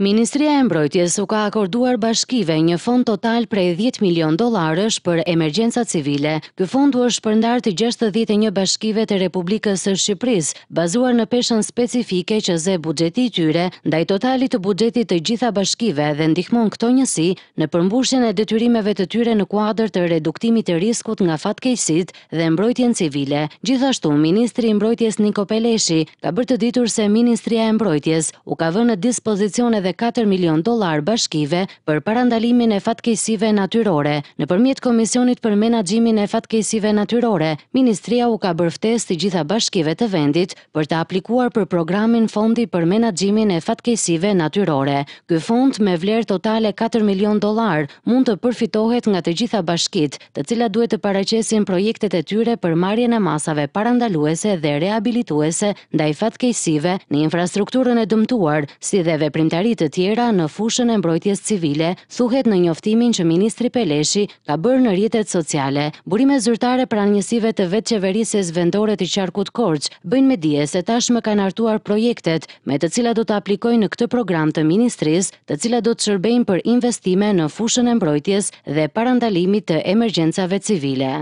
Ministria e Mbrojtjes u ka akorduar bashkive një fond total prej 10 milion dollarësh për emergjensat civile. Ky fond u është përndar të 61 bashkive të Republikës së Shqipërisë, bazuar në peshën specifike që ze buxheti i tyre ndaj totalit të buxhetit të gjitha bashkive dhe ndihmon këto njësi në përmbushjen e detyrimeve të tyre në kuadër të reduktimit të riskut nga fatkeqësit dhe mbrojtjen civile. Gjithashtu, ministri i Mbrojtjes Niko Peleshi ka bërë të ditur se Ministria e Mbrojtjes u ka vënë edhe 4 milion dolar bashkive për parandalimin e fatkesive natyrore. Në përmjet Komisionit për menagjimin e fatkesive natyrore, Ministria u ka bërftes të gjitha bashkive të vendit për të aplikuar për programin fondi për menagjimin e fatkesive natyrore. Ky fond me vlerë totale 4 milion dolar mund të përfitohet nga të gjitha bashkit, të cila duhet të pareqesin projektet e tyre për marje në masave parandaluese dhe rehabilituese ndaj fatkesive në infrastrukturën e dëmtuar, si dhe veprimtarit të tjera në fushën e mbrojtjes civile, thuhet në njoftimin që Ministri Peleshi ka bërë në rjetet sociale. Burime zyrtare pranë njësive të vetë qeverises vendore të qarkut korq, bëjnë me dje se tashmë kanë artuar projektet me të cila do të aplikojnë në këtë program të Ministris, të cila do të shërbejnë për investime në fushën e mbrojtjes dhe parandalimit të emergjensave civile.